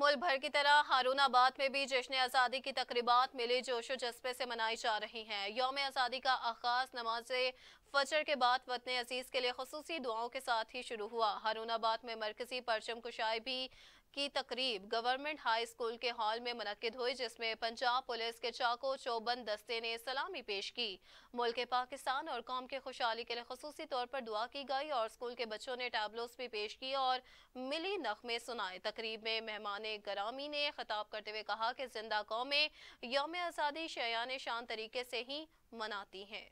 मुल्क भर की तरह हारूनाबाद में भी जश्न आज़ादी की तकरीबा मिले जोशो जज्बे से मनाई जा रही हैं योम आज़ादी का आगाज़ नमाज फजर के बाद वतन अजीज़ के लिए खसूसी दुआओं के साथ ही शुरू हुआ हारूनाबाद में मरकजी परचम कुशाई भी की तकरीब गवर्नमेंट हाई स्कूल के हॉल में मनकद हुई जिसमें पंजाब पुलिस के चाको चौबंद दस्ते ने सलामी पेश की मुल्क पाकिस्तान और कौम के खुशहाली के लिए खसूसी तौर पर दुआ की गई और स्कूल के बच्चों ने टैबलोस भी पेश किए और मिली नखमे सुनाए तकरीब में मेहमान ग्रामी ने खिताब करते हुए कहा कि जिंदा कौमें योम आज़ादी शयान शान तरीके से ही मनाती हैं